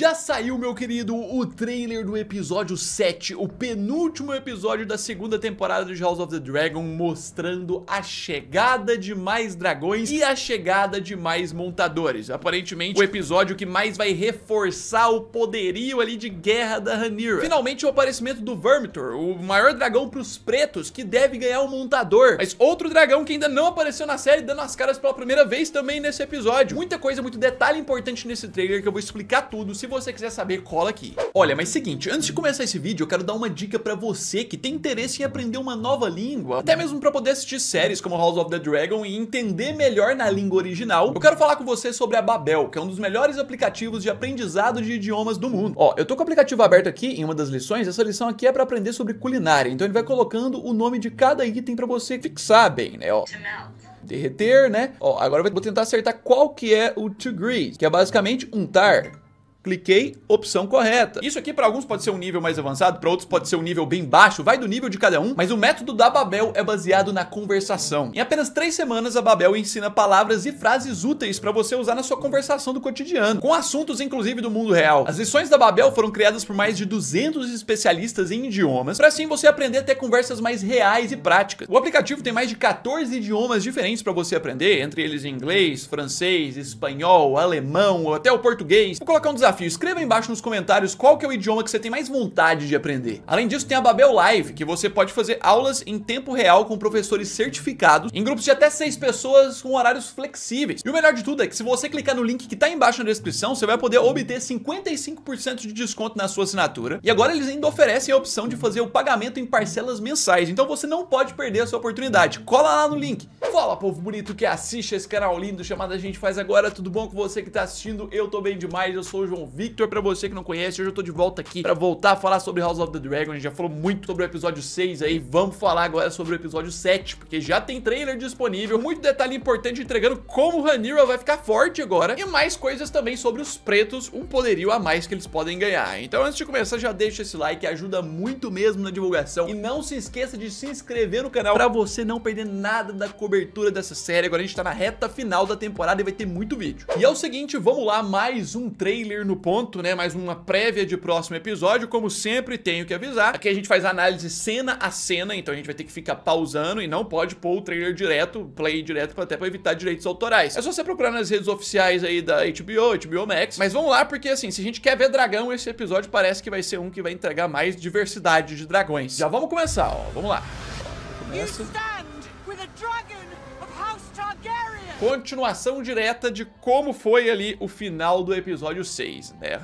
Já saiu, meu querido, o trailer do episódio 7, o penúltimo episódio da segunda temporada de House of the Dragon, mostrando a chegada de mais dragões e a chegada de mais montadores. Aparentemente, o episódio que mais vai reforçar o poderio ali de guerra da Rhaenyra. Finalmente, o aparecimento do Vermitor, o maior dragão pros pretos, que deve ganhar um montador. Mas outro dragão que ainda não apareceu na série, dando as caras pela primeira vez também nesse episódio. Muita coisa, muito detalhe importante nesse trailer que eu vou explicar tudo. Se você quiser saber, cola aqui. Olha, mas seguinte, antes de começar esse vídeo, eu quero dar uma dica pra você que tem interesse em aprender uma nova língua, até mesmo pra poder assistir séries como House of the Dragon e entender melhor na língua original. Eu quero falar com você sobre a Babel, que é um dos melhores aplicativos de aprendizado de idiomas do mundo. Ó, eu tô com o aplicativo aberto aqui em uma das lições, essa lição aqui é pra aprender sobre culinária, então ele vai colocando o nome de cada item pra você fixar bem, né, ó derreter, né? Ó, agora eu vou tentar acertar qual que é o to grease, que é basicamente untar. Cliquei, opção correta. Isso aqui para alguns pode ser um nível mais avançado, para outros pode ser um nível bem baixo, vai do nível de cada um, mas o método da Babel é baseado na conversação. Em apenas três semanas, a Babel ensina palavras e frases úteis para você usar na sua conversação do cotidiano, com assuntos inclusive do mundo real. As lições da Babel foram criadas por mais de 200 especialistas em idiomas, para assim você aprender a ter conversas mais reais e práticas. O aplicativo tem mais de 14 idiomas diferentes para você aprender, entre eles inglês, francês, espanhol, alemão, ou até o português. Vou colocar um desafio desafio. Escreva aí embaixo nos comentários qual que é o idioma que você tem mais vontade de aprender. Além disso, tem a Babel Live, que você pode fazer aulas em tempo real com professores certificados, em grupos de até seis pessoas com horários flexíveis. E o melhor de tudo é que se você clicar no link que tá embaixo na descrição, você vai poder obter 55% de desconto na sua assinatura. E agora eles ainda oferecem a opção de fazer o pagamento em parcelas mensais, então você não pode perder sua oportunidade. Cola lá no link. Fala, povo bonito que assiste esse canal lindo chamado A Gente Faz Agora. Tudo bom com você que tá assistindo? Eu tô bem demais, eu sou o João então, Victor, pra você que não conhece, hoje eu tô de volta aqui pra voltar a falar sobre House of the Dragon, a gente já falou muito sobre o episódio 6 aí, vamos falar agora sobre o episódio 7, porque já tem trailer disponível, muito detalhe importante entregando como Hanira vai ficar forte agora, e mais coisas também sobre os pretos, um poderio a mais que eles podem ganhar. Então antes de começar, já deixa esse like, ajuda muito mesmo na divulgação, e não se esqueça de se inscrever no canal pra você não perder nada da cobertura dessa série, agora a gente tá na reta final da temporada e vai ter muito vídeo. E é o seguinte, vamos lá, mais um trailer no no ponto, né? Mais uma prévia de próximo episódio. Como sempre, tenho que avisar. Aqui a gente faz análise cena a cena, então a gente vai ter que ficar pausando e não pode pôr o trailer direto, play direto, até pra evitar direitos autorais. É só você procurar nas redes oficiais aí da HBO, HBO Max. Mas vamos lá, porque assim, se a gente quer ver dragão, esse episódio parece que vai ser um que vai entregar mais diversidade de dragões. Já vamos começar, ó. Vamos lá. começa. continuação direta de como foi ali o final do episódio 6, né?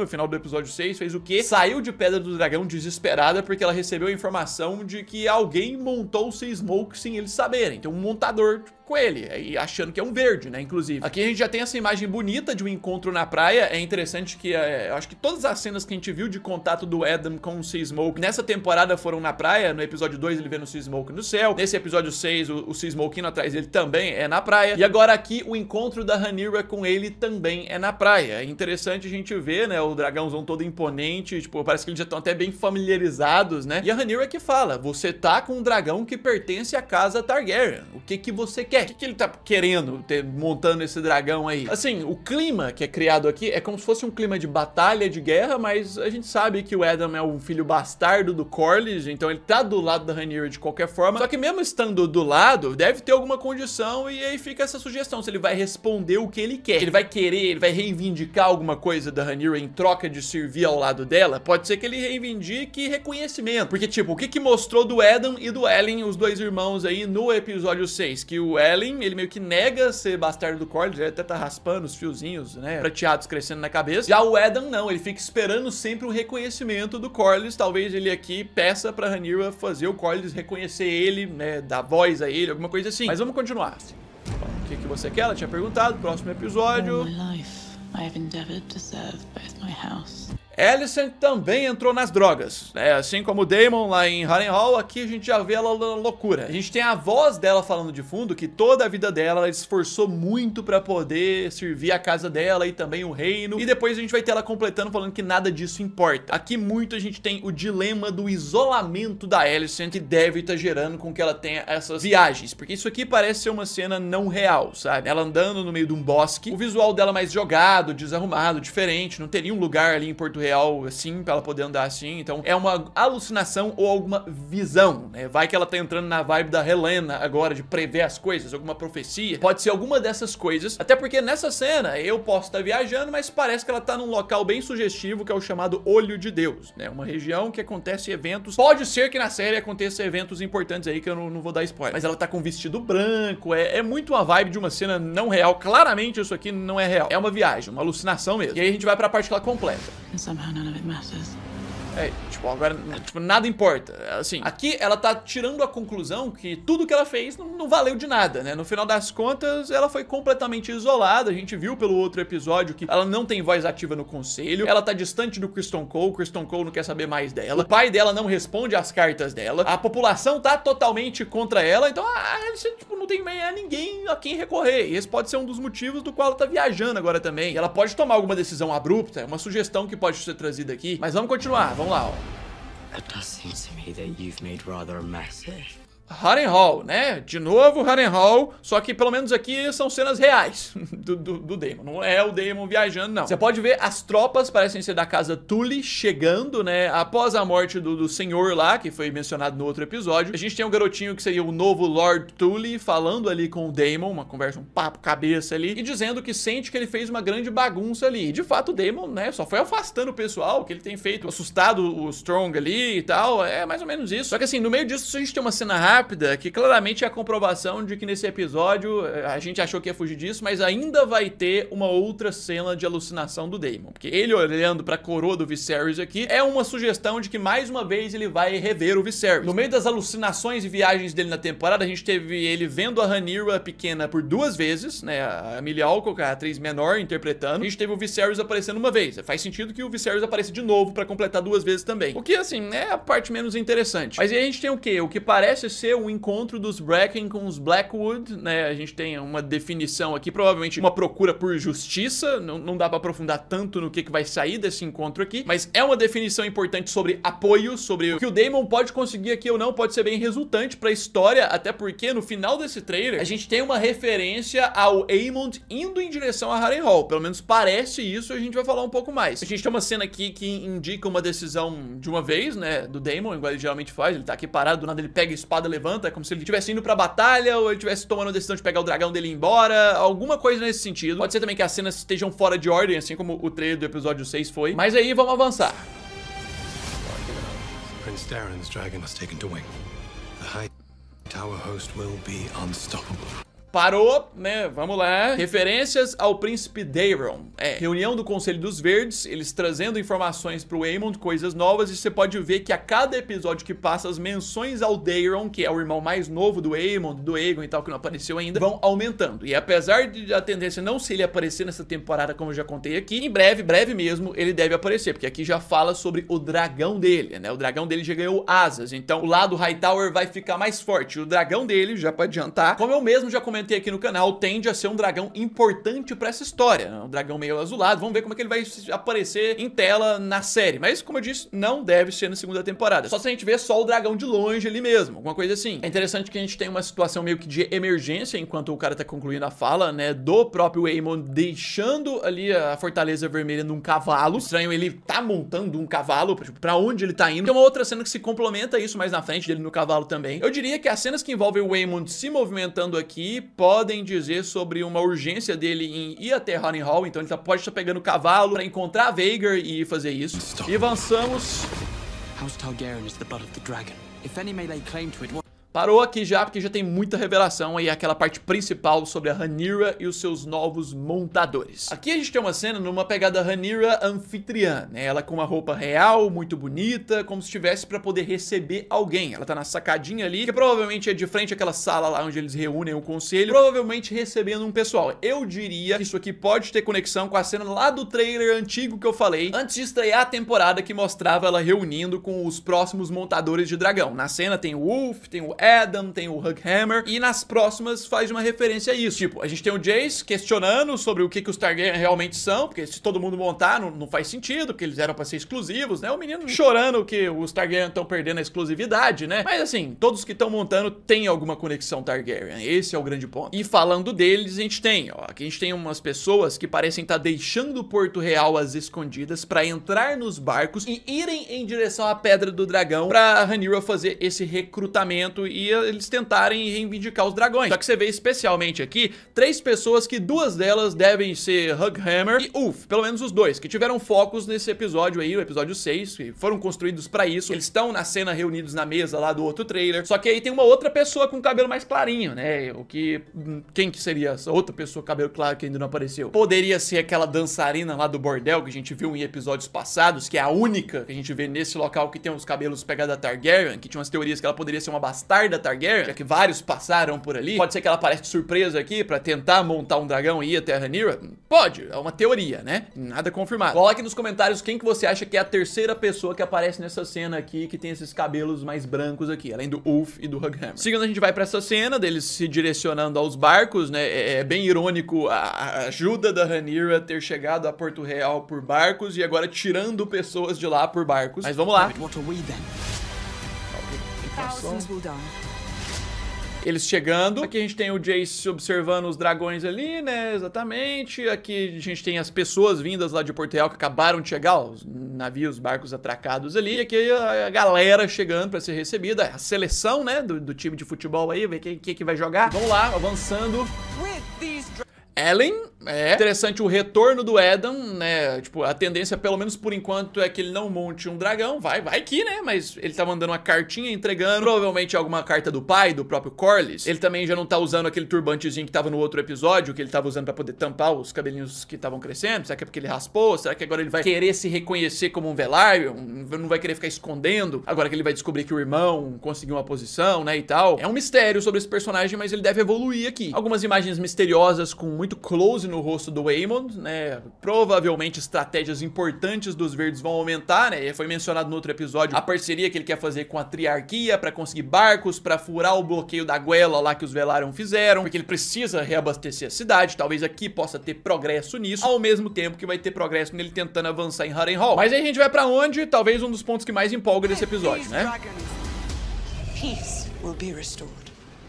no final do episódio 6, fez o quê? Saiu de Pedra do Dragão desesperada porque ela recebeu a informação de que alguém montou o Smoke sem eles saberem. Então um montador tipo, com ele, achando que é um verde, né, inclusive. Aqui a gente já tem essa imagem bonita de um encontro na praia, é interessante que é, eu acho que todas as cenas que a gente viu de contato do Adam com o Seasmoke nessa temporada foram na praia, no episódio 2 ele vendo o Seasmoke no céu, nesse episódio 6 o, o Sea indo atrás dele também é na praia, e agora aqui o encontro da Hanira com ele também é na praia. É interessante a gente ver, né, o dragãozão todo imponente, tipo, parece que eles já estão até bem familiarizados, né, e a Hanira que fala, você tá com um dragão que pertence à casa Targaryen, o que que você quer? quer? É, o que, que ele tá querendo, ter, montando esse dragão aí? Assim, o clima que é criado aqui é como se fosse um clima de batalha, de guerra, mas a gente sabe que o Adam é o filho bastardo do Corlys, então ele tá do lado da Rhaenyra de qualquer forma. Só que mesmo estando do lado, deve ter alguma condição e aí fica essa sugestão, se ele vai responder o que ele quer. Ele vai querer, ele vai reivindicar alguma coisa da Rhaenyra em troca de servir ao lado dela, pode ser que ele reivindique reconhecimento. Porque, tipo, o que que mostrou do Adam e do Ellen, os dois irmãos aí, no episódio 6? Que o Adam Ellen, ele meio que nega ser bastardo do Corlys, ele até tá raspando os fiozinhos, né, prateados crescendo na cabeça. Já o Edan não, ele fica esperando sempre o reconhecimento do Corlys, talvez ele aqui peça pra Rhaenyra fazer o Corlys reconhecer ele, né, dar voz a ele, alguma coisa assim. Mas vamos continuar. O que, que você quer? Ela tinha perguntado, próximo episódio. All my life, I have endeavored to serve both my house Alicent também entrou nas drogas, né? Assim como o Damon lá em Harlem Hall, aqui a gente já vê ela na loucura. A gente tem a voz dela falando de fundo que toda a vida dela ela esforçou muito para poder servir a casa dela e também o reino. E depois a gente vai ter ela completando falando que nada disso importa. Aqui muito a gente tem o dilema do isolamento da Alicent que deve estar tá gerando com que ela tenha essas viagens, porque isso aqui parece ser uma cena não real, sabe? Ela andando no meio de um bosque, o visual dela mais jogado, desarrumado, diferente, não teria um lugar ali em Porto Real real assim, pra ela poder andar assim. Então é uma alucinação ou alguma visão, né? Vai que ela tá entrando na vibe da Helena agora, de prever as coisas, alguma profecia. Pode ser alguma dessas coisas. Até porque nessa cena eu posso estar tá viajando, mas parece que ela tá num local bem sugestivo que é o chamado Olho de Deus, né? Uma região que acontece eventos. Pode ser que na série aconteça eventos importantes aí que eu não, não vou dar spoiler. Mas ela tá com vestido branco, é, é muito uma vibe de uma cena não real. Claramente isso aqui não é real. É uma viagem, uma alucinação mesmo. E aí a gente vai pra parte que ela completa. Some é, tipo, agora, tipo, nada importa. Assim, aqui ela tá tirando a conclusão que tudo que ela fez não, não, valeu de nada, né? No final das contas, ela foi completamente isolada. A gente viu pelo outro episódio que ela não tem voz ativa no conselho. Ela tá distante do Kristen Cole. Kristen Cole não quer saber mais dela. O pai dela não responde às cartas dela. A população tá totalmente contra ela. Então, ah, tipo, tem mais ninguém a quem recorrer. E esse pode ser um dos motivos do qual ela tá viajando agora também. E ela pode tomar alguma decisão abrupta, é uma sugestão que pode ser trazida aqui. Mas vamos continuar, vamos lá, ó. It does seem to me that you've made rather a mess Hall, né? De novo Hall, só que pelo menos aqui são cenas reais do, do, do Daemon. Não é o Daemon viajando, não. Você pode ver as tropas, parecem ser da casa Tully, chegando, né? Após a morte do, do senhor lá, que foi mencionado no outro episódio. A gente tem um garotinho que seria o novo Lord Tully, falando ali com o Daemon, uma conversa, um papo cabeça ali, e dizendo que sente que ele fez uma grande bagunça ali. E de fato o Daemon, né, só foi afastando o pessoal, que ele tem feito assustado o Strong ali e tal. É mais ou menos isso. Só que assim, no meio disso a gente tem uma cena rara, rápida, que claramente é a comprovação de que nesse episódio eh, a gente achou que ia fugir disso, mas ainda vai ter uma outra cena de alucinação do Daemon. Porque ele olhando pra coroa do Viserys aqui é uma sugestão de que mais uma vez ele vai rever o Viserys. No meio das alucinações e viagens dele na temporada, a gente teve ele vendo a Hanira pequena por duas vezes, né? A Amelia Alcock, a atriz menor, interpretando. A gente teve o Viserys aparecendo uma vez. Faz sentido que o Viserys apareça de novo para completar duas vezes também. O que, assim, é a parte menos interessante. Mas aí a gente tem o quê? O que parece ser ser um encontro dos Bracken com os Blackwood, né? A gente tem uma definição aqui, provavelmente uma procura por justiça, não, não dá para aprofundar tanto no que, que vai sair desse encontro aqui, mas é uma definição importante sobre apoio, sobre o que o Damon pode conseguir aqui ou não, pode ser bem resultante pra história, até porque no final desse trailer a gente tem uma referência ao Aemond indo em direção a Harry Hall, pelo menos parece isso, a gente vai falar um pouco mais. A gente tem uma cena aqui que indica uma decisão de uma vez, né, do Damon, igual ele geralmente faz, ele tá aqui parado, do nada ele pega a espada, levanta, é como se ele estivesse indo pra batalha ou ele estivesse tomando a decisão de pegar o dragão dele e ir embora, alguma coisa nesse sentido. Pode ser também que as cenas estejam fora de ordem, assim como o trailer do episódio 6 foi. Mas aí, vamos avançar. Prince Darren's dragon has taken to wing. The high tower host will be unstoppable parou, né? Vamos lá. Referências ao príncipe Daeron. É, reunião do Conselho dos Verdes, eles trazendo informações pro Aemond, coisas novas, e você pode ver que a cada episódio que passa, as menções ao Daeron, que é o irmão mais novo do Aemond, do Aegon e tal, que não apareceu ainda, vão aumentando. E apesar de a tendência não ser ele aparecer nessa temporada, como eu já contei aqui, em breve, breve mesmo, ele deve aparecer, porque aqui já fala sobre o dragão dele, né? O dragão dele já ganhou asas, então o lado Hightower vai ficar mais forte. O dragão dele, já pra adiantar, como eu mesmo já comentei comentei aqui no canal, tende a ser um dragão importante pra essa história. É um dragão meio azulado, vamos ver como é que ele vai aparecer em tela na série. Mas, como eu disse, não deve ser na segunda temporada. Só se a gente ver só o dragão de longe ali mesmo, alguma coisa assim. É interessante que a gente tem uma situação meio que de emergência, enquanto o cara tá concluindo a fala, né, do próprio Aemon deixando ali a Fortaleza Vermelha num cavalo. Estranho, ele tá montando um cavalo, tipo, pra onde ele tá indo. Tem uma outra cena que se complementa isso mais na frente, dele no cavalo também. Eu diria que as cenas que envolvem o Aemon se movimentando aqui podem dizer sobre uma urgência dele em ir até Honey Hall. Então ele tá, pode estar tá pegando o cavalo para encontrar Veigar e fazer isso. E avançamos. House Targaryen is the blood of the dragon. If any may lay claim to it, what... Parou aqui já, porque já tem muita revelação aí, aquela parte principal sobre a Hanira e os seus novos montadores. Aqui a gente tem uma cena numa pegada Hanira anfitriã, né? Ela com uma roupa real, muito bonita, como se estivesse para poder receber alguém. Ela tá na sacadinha ali, que provavelmente é de frente àquela sala lá onde eles reúnem o conselho, provavelmente recebendo um pessoal. Eu diria que isso aqui pode ter conexão com a cena lá do trailer antigo que eu falei, antes de estrear a temporada que mostrava ela reunindo com os próximos montadores de dragão. Na cena tem o Wolf, tem o Adam, tem o Hug Hammer, e nas próximas faz uma referência a isso. Tipo, a gente tem o Jace questionando sobre o que, que os Targaryen realmente são, porque se todo mundo montar, não, não faz sentido, porque eles eram pra ser exclusivos, né? O menino chorando que os Targaryen estão perdendo a exclusividade, né? Mas assim, todos que estão montando têm alguma conexão Targaryen, esse é o grande ponto. E falando deles, a gente tem, ó, aqui a gente tem umas pessoas que parecem estar tá deixando Porto Real às escondidas para entrar nos barcos e irem em direção à Pedra do Dragão pra Hanira fazer esse recrutamento e eles tentarem reivindicar os dragões. Só que você vê especialmente aqui três pessoas que duas delas devem ser Hughammer e Ulf, pelo menos os dois, que tiveram focos nesse episódio aí, o episódio 6, que foram construídos para isso. Eles estão na cena reunidos na mesa lá do outro trailer, só que aí tem uma outra pessoa com cabelo mais clarinho, né? O que... Hum, quem que seria essa outra pessoa cabelo claro que ainda não apareceu? Poderia ser aquela dançarina lá do bordel que a gente viu em episódios passados, que é a única que a gente vê nesse local que tem os cabelos pegados da Targaryen, que tinha umas teorias que ela poderia ser uma bastarda da Targaryen, já que vários passaram por ali, pode ser que ela apareça de surpresa aqui pra tentar montar um dragão e ir até a Rhaenyra? Pode, é uma teoria, né? Nada confirmado. Coloque nos comentários quem que você acha que é a terceira pessoa que aparece nessa cena aqui, que tem esses cabelos mais brancos aqui, além do Ulf e do Hughammer. Seguindo, a gente vai pra essa cena deles se direcionando aos barcos, né? É, é bem irônico a, ajuda da Rhaenyra ter chegado a Porto Real por barcos e agora tirando pessoas de lá por barcos. Mas vamos lá. What are we then? Eles chegando. Aqui a gente tem o Jace observando os dragões ali, né? Exatamente. Aqui a gente tem as pessoas vindas lá de Porto Real que acabaram de chegar, os navios, barcos atracados ali. E aqui a galera chegando para ser recebida. A seleção, né? Do, do time de futebol aí, ver quem, que vai jogar. Vamos lá, avançando. Ellen é. Interessante o retorno do Edam, né? Tipo, a tendência, pelo menos por enquanto, é que ele não monte um dragão. Vai, vai que, né? Mas ele tá mandando uma cartinha, entregando provavelmente alguma carta do pai, do próprio Corlys. Ele também já não tá usando aquele turbantezinho que tava no outro episódio, que ele tava usando para poder tampar os cabelinhos que estavam crescendo. Será que é porque ele raspou? Será que agora ele vai querer se reconhecer como um velário? Não vai querer ficar escondendo? Agora que ele vai descobrir que o irmão conseguiu uma posição, né? E tal. É um mistério sobre esse personagem, mas ele deve evoluir aqui. Algumas imagens misteriosas com muito close no rosto do Waymond, né? Provavelmente estratégias importantes dos verdes vão aumentar, né? Foi mencionado no outro episódio a parceria que ele quer fazer com a Triarquia para conseguir barcos, para furar o bloqueio da Guela lá que os Velaram fizeram, porque ele precisa reabastecer a cidade. Talvez aqui possa ter progresso nisso, ao mesmo tempo que vai ter progresso nele tentando avançar em Harrenhal. Mas aí a gente vai para onde? Talvez um dos pontos que mais empolga desse episódio, né? Peace will be restored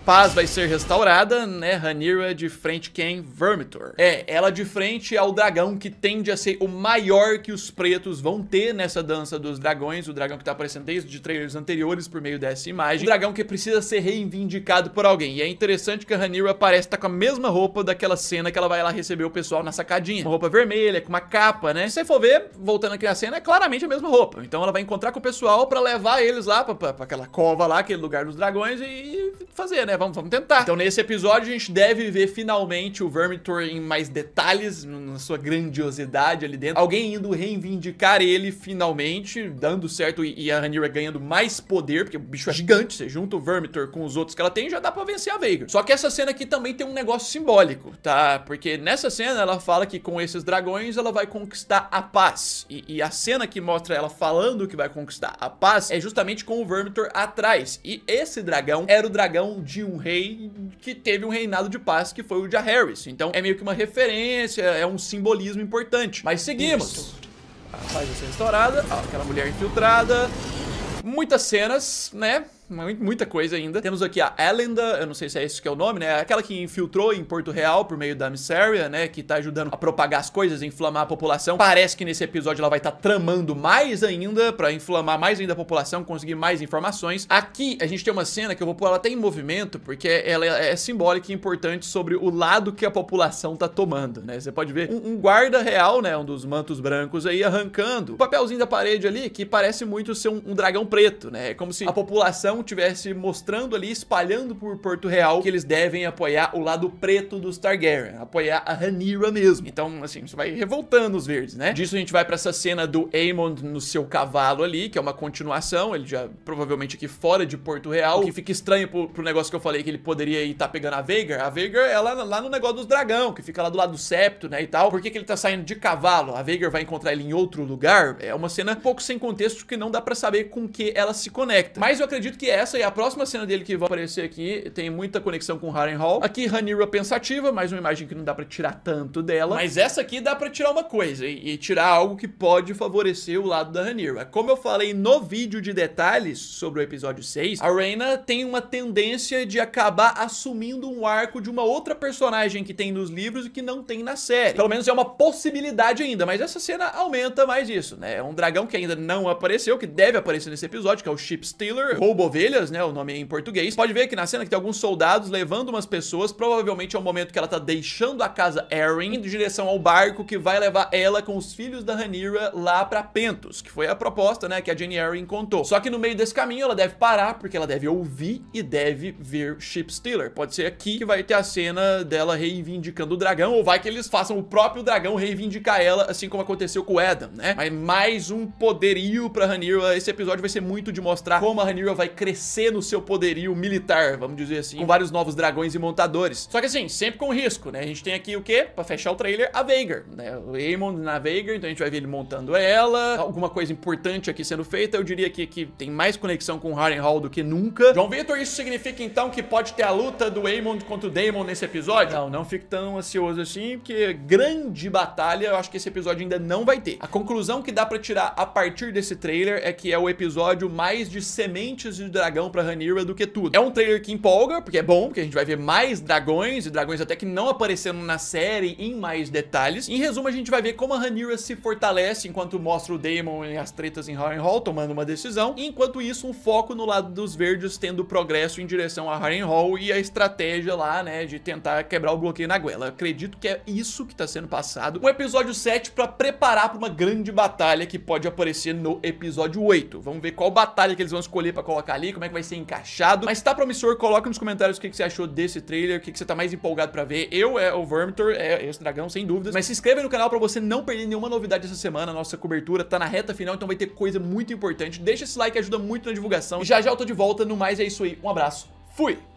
paz vai ser restaurada, né? Hanira de frente quem? Vermitor. É, ela de frente ao dragão que tende a ser o maior que os pretos vão ter nessa dança dos dragões. O dragão que tá aparecendo desde trailers anteriores por meio dessa imagem. O dragão que precisa ser reivindicado por alguém. E é interessante que a Hanira parece estar tá com a mesma roupa daquela cena que ela vai lá receber o pessoal na sacadinha. Uma roupa vermelha, com uma capa, né? Se você for ver, voltando aqui na cena, é claramente a mesma roupa. Então ela vai encontrar com o pessoal pra levar eles lá pra, pra, pra aquela cova lá, aquele lugar dos dragões e fazer, né? Vamos, vamos tentar. Então nesse episódio a gente deve ver finalmente o Vermitor em mais detalhes, na sua grandiosidade ali dentro. Alguém indo reivindicar ele finalmente, dando certo e, a Ranira ganhando mais poder, porque o bicho é gigante, você junta o Vermitor com os outros que ela tem já dá pra vencer a Veiga. Só que essa cena aqui também tem um negócio simbólico, tá? Porque nessa cena ela fala que com esses dragões ela vai conquistar a paz. E, e a cena que mostra ela falando que vai conquistar a paz é justamente com o Vermitor atrás. E esse dragão era o dragão de de um rei que teve um reinado de paz, que foi o de Harris. Então é meio que uma referência, é um simbolismo importante. Mas seguimos. Ah, a paz vai ser restaurada. aquela mulher infiltrada. Muitas cenas, né? muita coisa ainda. Temos aqui a Elenda, eu não sei se é esse que é o nome, né? É aquela que infiltrou em Porto Real por meio da Miseria né? Que tá ajudando a propagar as coisas, inflamar a população. Parece que nesse episódio ela vai estar tá tramando mais ainda para inflamar mais ainda a população, conseguir mais informações. Aqui a gente tem uma cena que eu vou pôr ela até em movimento, porque ela é, é simbólica e importante sobre o lado que a população tá tomando, né? Você pode ver um, um guarda real, né? Um dos mantos brancos aí arrancando o papelzinho da parede ali, que parece muito ser um, um dragão preto, né? É como se a população não tivesse mostrando ali, espalhando por Porto Real, que eles devem apoiar o lado preto dos Targaryen, apoiar a Rhaenyra mesmo. Então, assim, isso vai revoltando os verdes, né? Disso a gente vai para essa cena do Aemon no seu cavalo ali, que é uma continuação, ele já provavelmente aqui fora de Porto Real, o que fica estranho pro, pro negócio que eu falei que ele poderia estar tá pegando a Veigar. A Veigar é lá, lá, no negócio dos dragão, que fica lá do lado do septo, né, e tal. Por que, que ele tá saindo de cavalo? A Veigar vai encontrar ele em outro lugar? É uma cena um pouco sem contexto que não dá para saber com que ela se conecta. Mas eu acredito que essa e a próxima cena dele que vai aparecer aqui tem muita conexão com Harren Hall. Aqui, Hanira pensativa, mais uma imagem que não dá pra tirar tanto dela. Mas essa aqui dá pra tirar uma coisa e, e tirar algo que pode favorecer o lado da Hanira. Como eu falei no vídeo de detalhes sobre o episódio 6, a Reina tem uma tendência de acabar assumindo um arco de uma outra personagem que tem nos livros e que não tem na série. Pelo menos é uma possibilidade ainda, mas essa cena aumenta mais isso, né? É um dragão que ainda não apareceu, que deve aparecer nesse episódio, que é o ship Stealer, Robo ovelhas, né? O nome em português. Pode ver que na cena que tem alguns soldados levando umas pessoas. Provavelmente é o momento que ela tá deixando a casa Erin, em direção ao barco que vai levar ela com os filhos da Ranira lá pra Pentos, que foi a proposta, né? Que a Jenny Erin contou. Só que no meio desse caminho ela deve parar, porque ela deve ouvir e deve ver Ship Stealer. Pode ser aqui que vai ter a cena dela reivindicando o dragão, ou vai que eles façam o próprio dragão reivindicar ela, assim como aconteceu com o Adam, né? Mas mais um poderio pra Ranira. Esse episódio vai ser muito de mostrar como a Ranira vai crescer crescer no seu poderio militar, vamos dizer assim, com vários novos dragões e montadores. Só que assim, sempre com risco, né? A gente tem aqui o quê? Pra fechar o trailer, a Veigar, né? O Aemon na Veigar, então a gente vai ver ele montando ela, alguma coisa importante aqui sendo feita, eu diria que, que tem mais conexão com Harrenhal do que nunca. João Vitor, isso significa então que pode ter a luta do Aemon contra o Daemon nesse episódio? Não, não fique tão ansioso assim, porque grande batalha eu acho que esse episódio ainda não vai ter. A conclusão que dá pra tirar a partir desse trailer é que é o episódio mais de sementes e dragão pra Hanira do que tudo. É um trailer que empolga, porque é bom, porque a gente vai ver mais dragões, e dragões até que não aparecendo na série em mais detalhes. Em resumo, a gente vai ver como a Hanira se fortalece enquanto mostra o Daemon e as tretas em Harrenhal Hall tomando uma decisão. E enquanto isso, um foco no lado dos verdes tendo progresso em direção a Harrenhal e a estratégia lá, né, de tentar quebrar o bloqueio na guela. acredito que é isso que tá sendo passado. O episódio 7 para preparar para uma grande batalha que pode aparecer no episódio 8. Vamos ver qual batalha que eles vão escolher para colocar ali, como é que vai ser encaixado. Mas tá promissor, coloca nos comentários o que, que você achou desse trailer, o que, que você tá mais empolgado pra ver. Eu é o Vermitor, é esse dragão, sem dúvidas. Mas se inscreve no canal pra você não perder nenhuma novidade essa semana. Nossa cobertura tá na reta final, então vai ter coisa muito importante. Deixa esse like, ajuda muito na divulgação. E já já eu tô de volta. No mais, é isso aí. Um abraço. Fui!